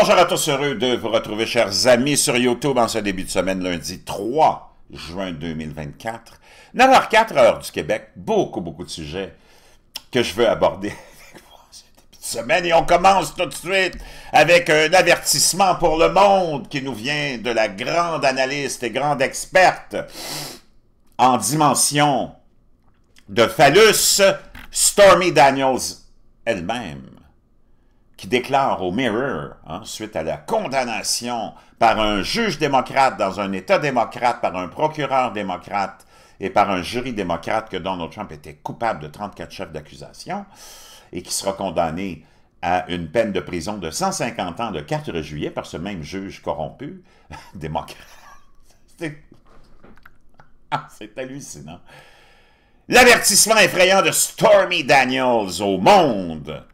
bonjour à tous, heureux de vous retrouver, chers amis, sur YouTube en ce début de semaine, lundi 3 juin 2024. 9 h 4 heure du Québec, beaucoup, beaucoup de sujets que je veux aborder avec début de semaine et on commence tout de suite avec un avertissement pour le monde qui nous vient de la grande analyste et grande experte en dimension de phallus, Stormy Daniels elle-même qui déclare au Mirror, hein, suite à la condamnation par un juge démocrate dans un État démocrate, par un procureur démocrate et par un jury démocrate que Donald Trump était coupable de 34 chefs d'accusation et qui sera condamné à une peine de prison de 150 ans le 4 juillet par ce même juge corrompu, démocrate. Ah, c'est hallucinant. L'avertissement effrayant de Stormy Daniels au monde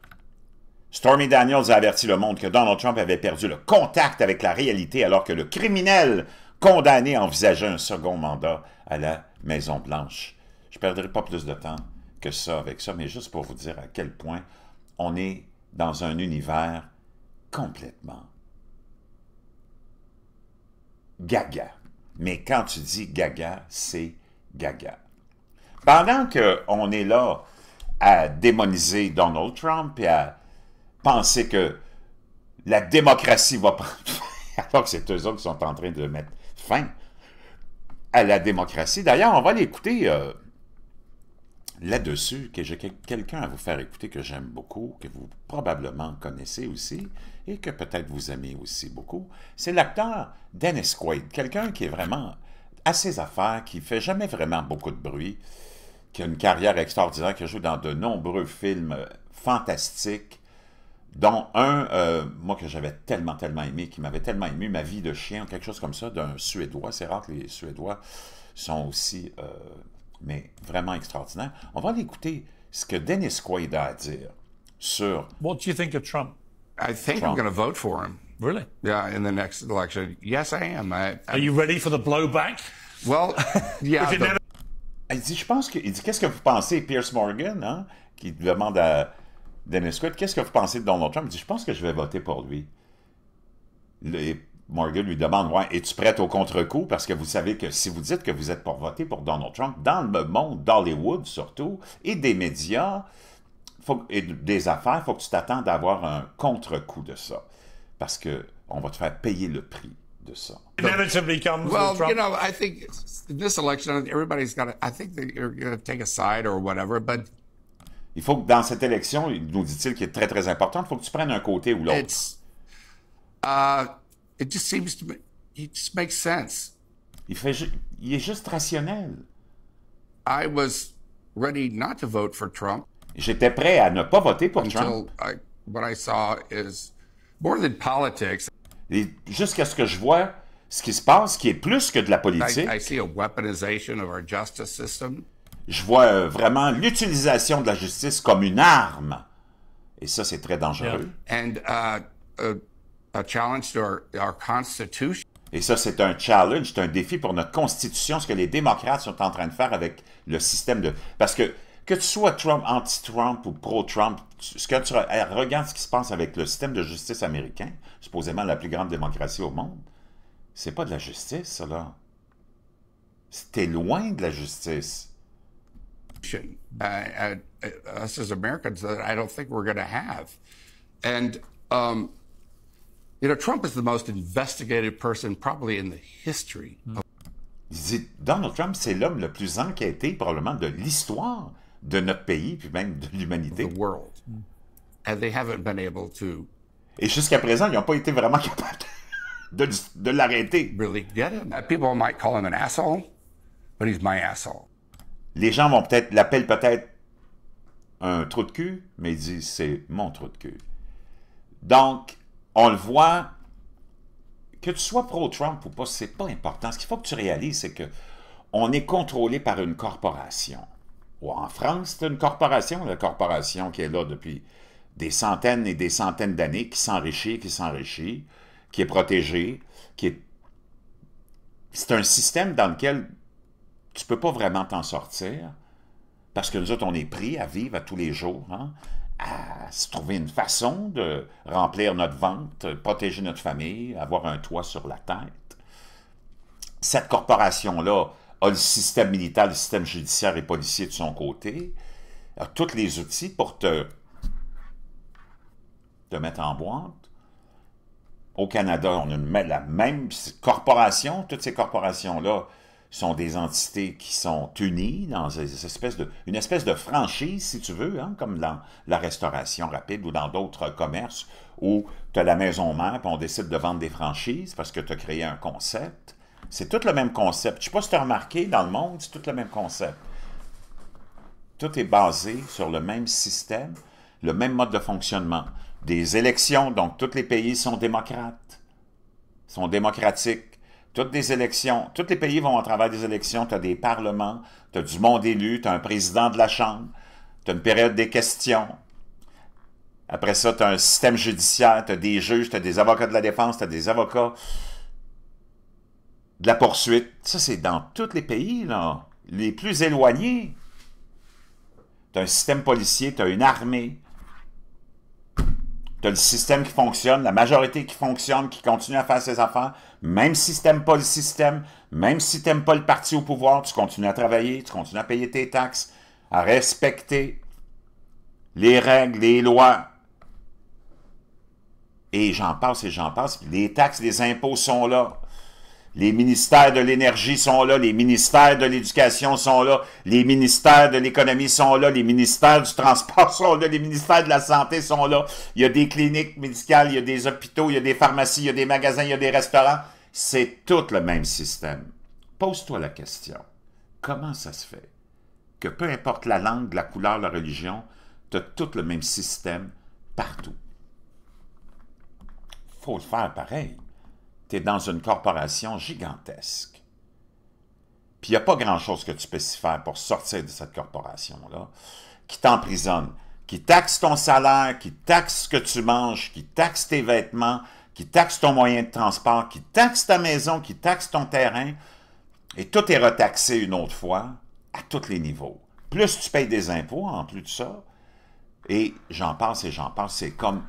Stormy Daniels a averti le monde que Donald Trump avait perdu le contact avec la réalité alors que le criminel condamné envisageait un second mandat à la Maison-Blanche. Je ne perdrai pas plus de temps que ça avec ça, mais juste pour vous dire à quel point on est dans un univers complètement gaga. Mais quand tu dis gaga, c'est gaga. Pendant qu'on est là à démoniser Donald Trump et à penser que la démocratie va prendre fin, alors que c'est eux autres qui sont en train de mettre fin à la démocratie. D'ailleurs, on va l'écouter euh, là-dessus, que j'ai quelqu'un à vous faire écouter que j'aime beaucoup, que vous probablement connaissez aussi, et que peut-être vous aimez aussi beaucoup. C'est l'acteur Dennis Quaid, quelqu'un qui est vraiment à ses affaires, qui fait jamais vraiment beaucoup de bruit, qui a une carrière extraordinaire, qui joue dans de nombreux films euh, fantastiques, dont un, euh, moi, que j'avais tellement, tellement aimé, qui m'avait tellement aimé, « Ma vie de chien, quelque chose comme ça, d'un Suédois. C'est rare que les Suédois sont aussi, euh, mais vraiment extraordinaires. On va aller écouter ce que Dennis Quaid a à dire sur... What do you think of Trump? I think I'm going to vote for him. Really? Yeah, in the next election. Yes, I am. Are you ready for the blowback? Well, yeah. Il dit, je pense que... Il dit, qu'est-ce que vous pensez, Pierce Morgan, hein, qui demande à Dennis Quitt, qu'est-ce que vous pensez de Donald Trump? Il dit, je pense que je vais voter pour lui. Et Morgan lui demande, ouais, es-tu prête au contre-coup? Parce que vous savez que si vous dites que vous êtes pour voter pour Donald Trump, dans le monde d'Hollywood surtout, et des médias et des affaires, il faut que tu t'attendes à avoir un contre-coup de ça. Parce qu'on va te faire payer le prix. de ça. well, you know, I think this election, everybody's got I think they're going to il faut que dans cette élection, nous dit il nous qui est très, très importante, il faut que tu prennes un côté ou l'autre. Il, fait il est juste rationnel. J'étais prêt à ne pas voter pour Trump. jusqu'à ce que je vois ce qui se passe, qui est plus que de la politique. justice je vois euh, vraiment l'utilisation de la justice comme une arme. Et ça, c'est très dangereux. Uh, Et ça, c'est un challenge, c'est un défi pour notre constitution, ce que les démocrates sont en train de faire avec le système de... Parce que que tu sois Trump, anti-Trump ou pro-Trump, ce que tu eh, regardes ce qui se passe avec le système de justice américain, supposément la plus grande démocratie au monde, c'est pas de la justice, ça, C'était loin de la justice. option uh, uh, us as Americans that I don't think we're going to have. And um, you know, Trump is the most investigated person probably in the history. Of Donald Trump, c'est l'homme le plus enquêté probablement de l'histoire de notre pays, puis même de l'humanité. The world. And they haven't been able to... Et jusqu'à présent, ils n'ont pas été vraiment capables de, de l'arrêter. Really get him. People might call him an asshole, but he's my asshole. les gens vont peut-être, l'appellent peut-être un trou de cul, mais ils disent c'est mon trou de cul. Donc, on le voit, que tu sois pro-Trump ou pas, c'est pas important. Ce qu'il faut que tu réalises, c'est que on est contrôlé par une corporation. Ou en France, c'est une corporation, la corporation qui est là depuis des centaines et des centaines d'années, qui s'enrichit, qui s'enrichit, qui est protégée, qui est... C'est un système dans lequel tu peux pas vraiment t'en sortir parce que nous autres, on est pris à vivre à tous les jours, hein, à se trouver une façon de remplir notre vente, protéger notre famille, avoir un toit sur la tête. Cette corporation-là a le système militaire, le système judiciaire et policier de son côté, a tous les outils pour te, te mettre en boîte. Au Canada, on a la même corporation, toutes ces corporations-là sont des entités qui sont unies dans une espèce de, franchise, si tu veux, hein, comme dans la restauration rapide ou dans d'autres commerces où tu as la maison mère, puis on décide de vendre des franchises parce que tu as créé un concept. C'est tout le même concept. Je ne sais pas si tu as remarqué, dans le monde, c'est tout le même concept. Tout est basé sur le même système, le même mode de fonctionnement. Des élections, donc tous les pays sont démocrates, sont démocratiques toutes des élections, tous les pays vont à travers des élections, tu as des parlements, tu as du monde élu, tu as un président de la Chambre, tu as une période des questions. Après ça, tu as un système judiciaire, tu as des juges, tu as des avocats de la défense, tu as des avocats de la poursuite. Ça, c'est dans tous les pays, là, les plus éloignés. Tu as un système policier, tu as une armée, tu as le système qui fonctionne, la majorité qui fonctionne, qui continue à faire ses affaires, même si tu n'aimes pas le système, même si tu n'aimes pas le parti au pouvoir, tu continues à travailler, tu continues à payer tes taxes, à respecter les règles, les lois. Et j'en passe et j'en passe. Les taxes, les impôts sont là. Les ministères de l'énergie sont là, les ministères de l'éducation sont là, les ministères de l'économie sont là, les ministères du transport sont là, les ministères de la santé sont là. Il y a des cliniques médicales, il y a des hôpitaux, il y a des pharmacies, il y a des magasins, il y a des restaurants. C'est tout le même système. Pose-toi la question. Comment ça se fait que peu importe la langue, la couleur, la religion, tu as tout le même système partout? Faut le faire pareil tu es dans une corporation gigantesque. Puis il n'y a pas grand-chose que tu puisses faire pour sortir de cette corporation-là, qui t'emprisonne, qui taxe ton salaire, qui taxe ce que tu manges, qui taxe tes vêtements, qui taxe ton moyen de transport, qui taxe ta maison, qui taxe ton terrain, et tout est retaxé une autre fois à tous les niveaux. Plus tu payes des impôts en plus de ça, et j'en pense et j'en pense, c'est comme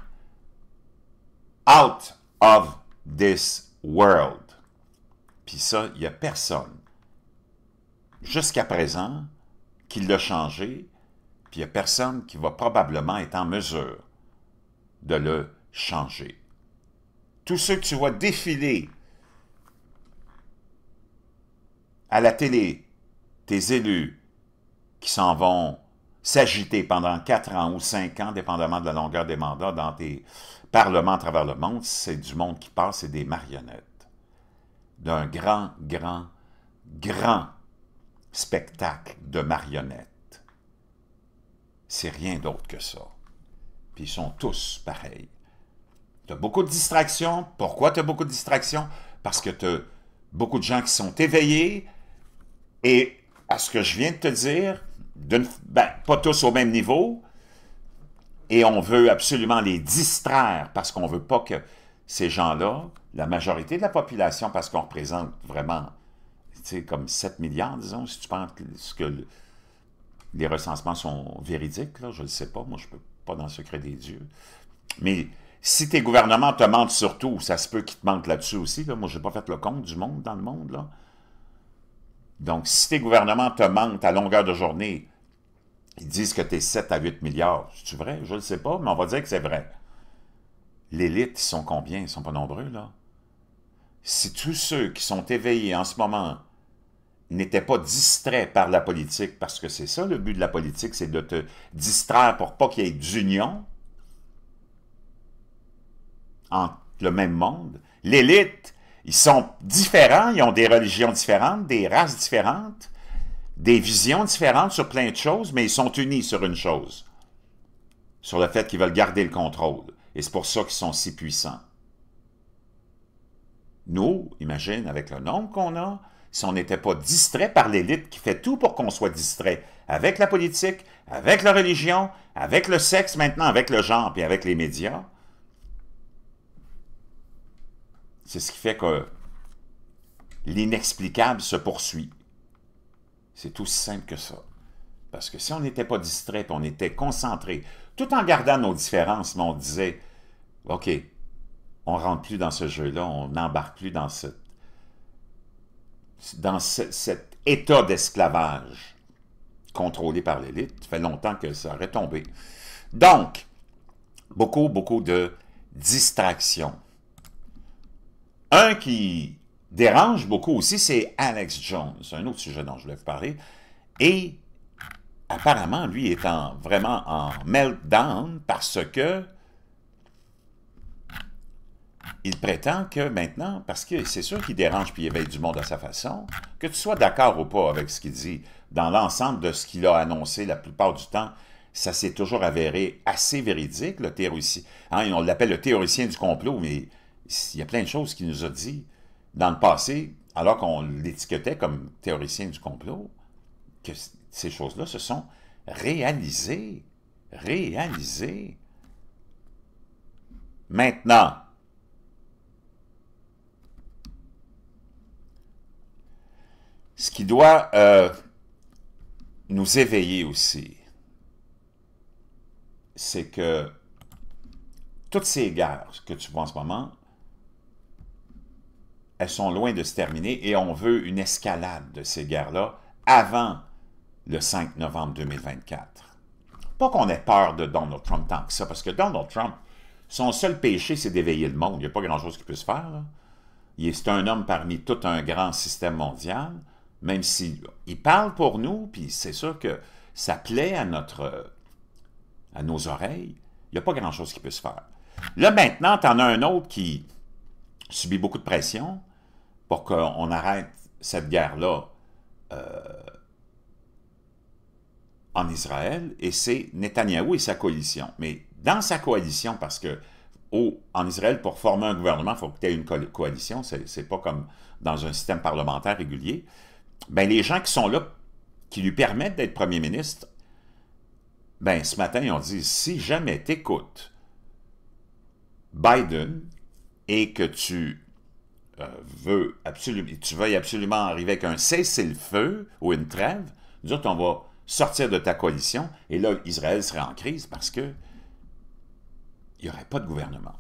out of this world. Puis ça, il n'y a personne jusqu'à présent qui l'a changé, puis il n'y a personne qui va probablement être en mesure de le changer. Tous ceux que tu vois défiler à la télé, tes élus qui s'en vont s'agiter pendant quatre ans ou cinq ans, dépendamment de la longueur des mandats, dans tes parlements à travers le monde, c'est du monde qui passe, c'est des marionnettes. D'un grand, grand, grand spectacle de marionnettes. C'est rien d'autre que ça. Puis ils sont tous pareils. Tu as beaucoup de distractions. Pourquoi tu as beaucoup de distractions? Parce que tu as beaucoup de gens qui sont éveillés. Et à ce que je viens de te dire, ben, pas tous au même niveau, et on veut absolument les distraire parce qu'on ne veut pas que ces gens-là, la majorité de la population, parce qu'on représente vraiment, tu sais, comme 7 milliards, disons, si tu penses que, les recensements sont véridiques, je ne sais pas, moi je ne peux pas dans le secret des dieux. Mais si tes gouvernements te mentent surtout, ça se peut qu'ils te mentent là-dessus aussi, moi je n'ai pas fait le compte du monde dans le monde, là. Donc, si tes gouvernements te mentent à longueur de journée, ils disent que tu es 7 à 8 milliards. C'est-tu vrai? Je ne le sais pas, mais on va dire que c'est vrai. L'élite, ils sont combien? Ils sont pas nombreux, là. Si tous ceux qui sont éveillés en ce moment n'étaient pas distraits par la politique, parce que c'est ça le but de la politique, c'est de te distraire pour pas qu'il y ait d'union entre le même monde, l'élite ils sont différents, ils ont des religions différentes, des races différentes, des visions différentes sur plein de choses, mais ils sont unis sur une chose, sur le fait qu'ils veulent garder le contrôle. Et c'est pour ça qu'ils sont si puissants. Nous, imagine, avec le nombre qu'on a, si on n'était pas distrait par l'élite qui fait tout pour qu'on soit distrait, avec la politique, avec la religion, avec le sexe maintenant, avec le genre, puis avec les médias, C'est ce qui fait que l'inexplicable se poursuit. C'est aussi simple que ça. Parce que si on n'était pas distrait, on était concentré, tout en gardant nos différences, mais on disait, OK, on rentre plus dans ce jeu-là, on n'embarque plus dans, ce, dans cet état d'esclavage contrôlé par l'élite. Ça fait longtemps que ça aurait tombé. Donc, beaucoup, beaucoup de distractions. Un qui dérange beaucoup aussi, c'est Alex Jones, un autre sujet dont je voulais vous parler. Et apparemment, lui est vraiment en meltdown parce que il prétend que maintenant, parce que c'est sûr qu'il dérange puis il éveille du monde à sa façon, que tu sois d'accord ou pas avec ce qu'il dit, dans l'ensemble de ce qu'il a annoncé la plupart du temps, ça s'est toujours avéré assez véridique, le théoricien. Hein, on l'appelle le théoricien du complot, mais il y a plein de choses qu'il nous a dit dans le passé, alors qu'on l'étiquetait comme théoricien du complot, que ces choses-là se sont réalisées. Réalisées. Maintenant, ce qui doit euh, nous éveiller aussi, c'est que toutes ces guerres que tu vois en ce moment, elles sont loin de se terminer et on veut une escalade de ces guerres-là avant le 5 novembre 2024. Pas qu'on ait peur de Donald Trump tant que ça, parce que Donald Trump, son seul péché, c'est d'éveiller le monde. Il n'y a pas grand-chose qu'il puisse faire. C'est un homme parmi tout un grand système mondial, même s'il il parle pour nous, puis c'est sûr que ça plaît à, notre, à nos oreilles. Il n'y a pas grand-chose qu'il puisse faire. Là, maintenant, tu en as un autre qui subit beaucoup de pression, pour qu'on arrête cette guerre-là euh, en Israël, et c'est Netanyahu et sa coalition. Mais dans sa coalition, parce que en Israël, pour former un gouvernement, il faut que tu aies une coalition, coalition, c'est pas comme dans un système parlementaire régulier, ben, les gens qui sont là, qui lui permettent d'être premier ministre, ben, ce matin, ils ont dit, si jamais tu écoutes Biden et que tu euh, veut absolument, tu veuilles absolument arriver avec un cessez-le-feu ou une trêve, nous autres, on va sortir de ta coalition, et là, Israël serait en crise parce que il n'y aurait pas de gouvernement.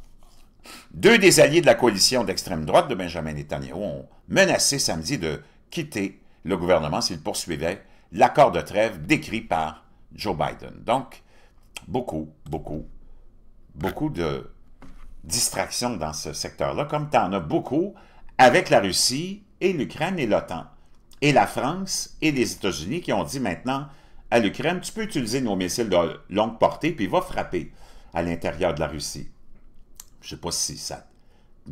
Deux des alliés de la coalition d'extrême droite de Benjamin Netanyahu ont menacé samedi de quitter le gouvernement s'ils poursuivaient l'accord de trêve décrit par Joe Biden. Donc, beaucoup, beaucoup, beaucoup de distractions dans ce secteur-là, comme tu en as beaucoup avec la Russie et l'Ukraine et l'OTAN, et la France et les États-Unis qui ont dit maintenant à l'Ukraine, tu peux utiliser nos missiles de longue portée, puis va frapper à l'intérieur de la Russie. Je ne sais pas si ça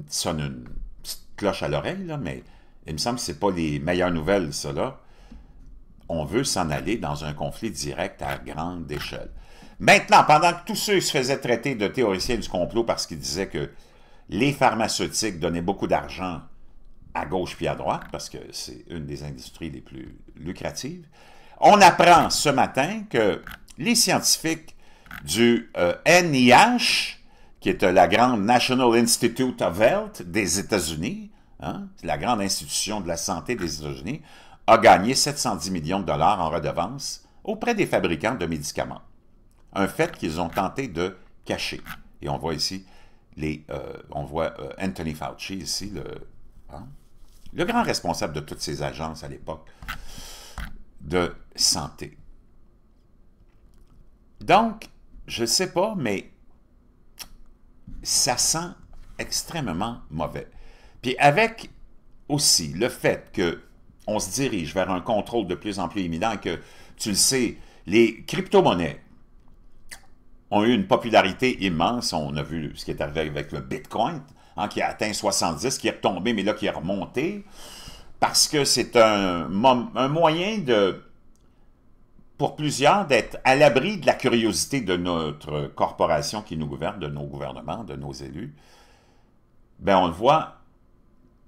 sonne une petite cloche à l'oreille, mais il me semble que ce pas les meilleures nouvelles, cela. On veut s'en aller dans un conflit direct à grande échelle. Maintenant, pendant que tous ceux se faisaient traiter de théoriciens du complot parce qu'ils disaient que les pharmaceutiques donnaient beaucoup d'argent à gauche puis à droite, parce que c'est une des industries les plus lucratives, on apprend ce matin que les scientifiques du NIH, euh, qui est la grande National Institute of Health des États-Unis, hein, la grande institution de la santé des États-Unis, a gagné 710 millions de dollars en redevances auprès des fabricants de médicaments. Un fait qu'ils ont tenté de cacher. Et on voit ici, les, euh, on voit euh, Anthony Fauci ici, le, hein, le grand responsable de toutes ces agences à l'époque de santé. Donc, je ne sais pas, mais ça sent extrêmement mauvais. Puis avec aussi le fait que on se dirige vers un contrôle de plus en plus imminent et que, tu le sais, les crypto-monnaies, ont eu une popularité immense. On a vu ce qui est arrivé avec le Bitcoin, hein, qui a atteint 70, qui est tombé, mais là qui est remonté, parce que c'est un, un moyen de, pour plusieurs, d'être à l'abri de la curiosité de notre corporation qui nous gouverne, de nos gouvernements, de nos élus. Ben, on le voit,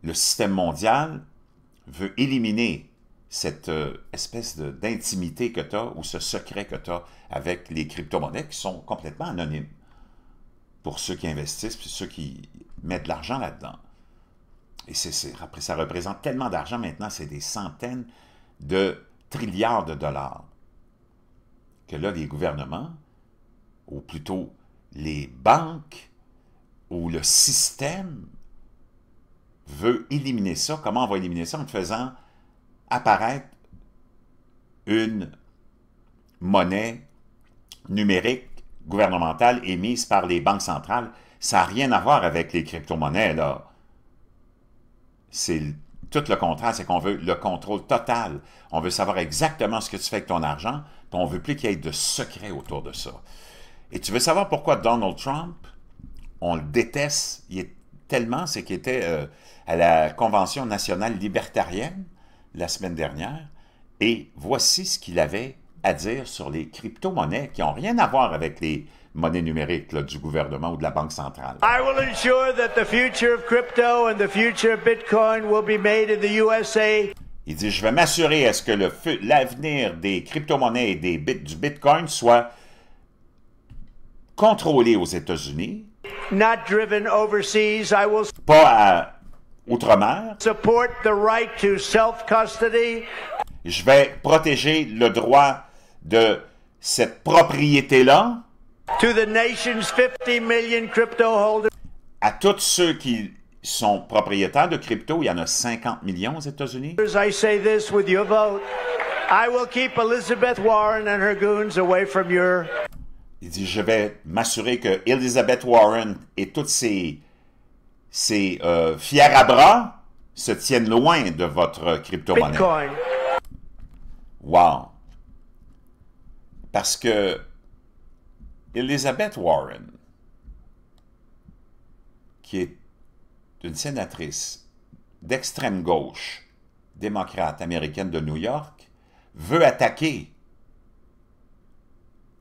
le système mondial veut éliminer cette euh, espèce d'intimité que tu as ou ce secret que tu as avec les crypto-monnaies qui sont complètement anonymes pour ceux qui investissent puis ceux qui mettent de l'argent là-dedans. Et c'est après, ça représente tellement d'argent maintenant, c'est des centaines de trilliards de dollars que là, les gouvernements, ou plutôt les banques, ou le système veut éliminer ça. Comment on va éliminer ça? En faisant apparaître une monnaie numérique gouvernementale émise par les banques centrales. Ça n'a rien à voir avec les crypto-monnaies, là. C'est tout le contraire, c'est qu'on veut le contrôle total. On veut savoir exactement ce que tu fais avec ton argent, puis on veut plus qu'il y ait de secret autour de ça. Et tu veux savoir pourquoi Donald Trump, on le déteste il est tellement, c'est qu'il était euh, à la Convention nationale libertarienne, la semaine dernière et voici ce qu'il avait à dire sur les crypto-monnaies qui n'ont rien à voir avec les monnaies numériques du gouvernement ou de la Banque centrale. Il dit, je vais m'assurer à ce que l'avenir des crypto-monnaies et des du Bitcoin soit contrôlé aux États-Unis. Pas outre Je vais protéger le droit de cette propriété-là à tous ceux qui sont propriétaires de crypto. Il y en a 50 millions aux États-Unis. Il dit, je vais m'assurer que Elizabeth Warren et toutes ses ces euh, fiers à bras se tiennent loin de votre crypto-monnaie. Wow. Parce que Elizabeth Warren, qui est une sénatrice d'extrême gauche, démocrate américaine de New York, veut attaquer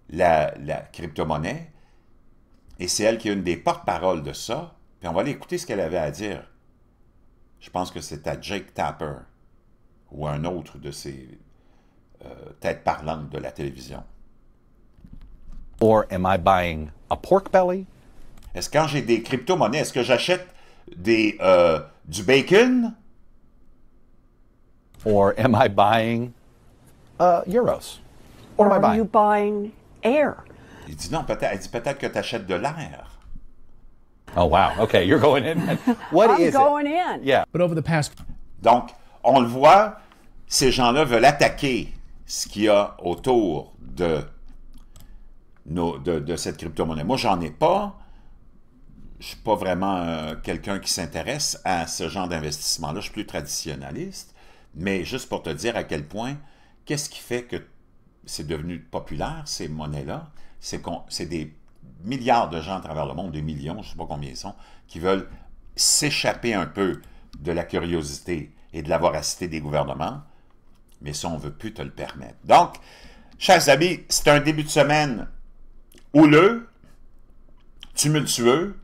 la, la crypto-monnaie, et c'est elle qui est une des porte-paroles de ça, puis on va aller écouter ce qu'elle avait à dire. Je pense que c'est à Jake Tapper ou à un autre de ces euh, têtes parlantes de la télévision. Est-ce quand j'ai des crypto-monnaies, est-ce que j'achète des euh, du bacon? Or am I buying uh, euros? am I buying? air? Il dit non, peut-être, elle dit peut-être que tu achètes de l'air. Oh, wow. OK, you're going in. What Yeah. Donc, on le voit, ces gens-là veulent attaquer ce qu'il y a autour de, nos, de, cette crypto-monnaie. Moi, j'en ai pas. Je suis pas vraiment euh, quelqu'un qui s'intéresse à ce genre d'investissement-là. Je suis plus traditionnaliste. Mais juste pour te dire à quel point, qu'est-ce qui fait que c'est devenu populaire, ces monnaies-là? C'est des milliards de gens à travers le monde, des millions, je ne sais pas combien ils sont, qui veulent s'échapper un peu de la curiosité et de la voracité des gouvernements, mais ça, on ne veut plus te le permettre. Donc, chers amis, c'est un début de semaine houleux, tumultueux,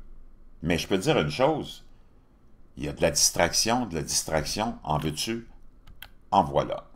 mais je peux te dire une chose, il y a de la distraction, de la distraction, en veux-tu, en voilà.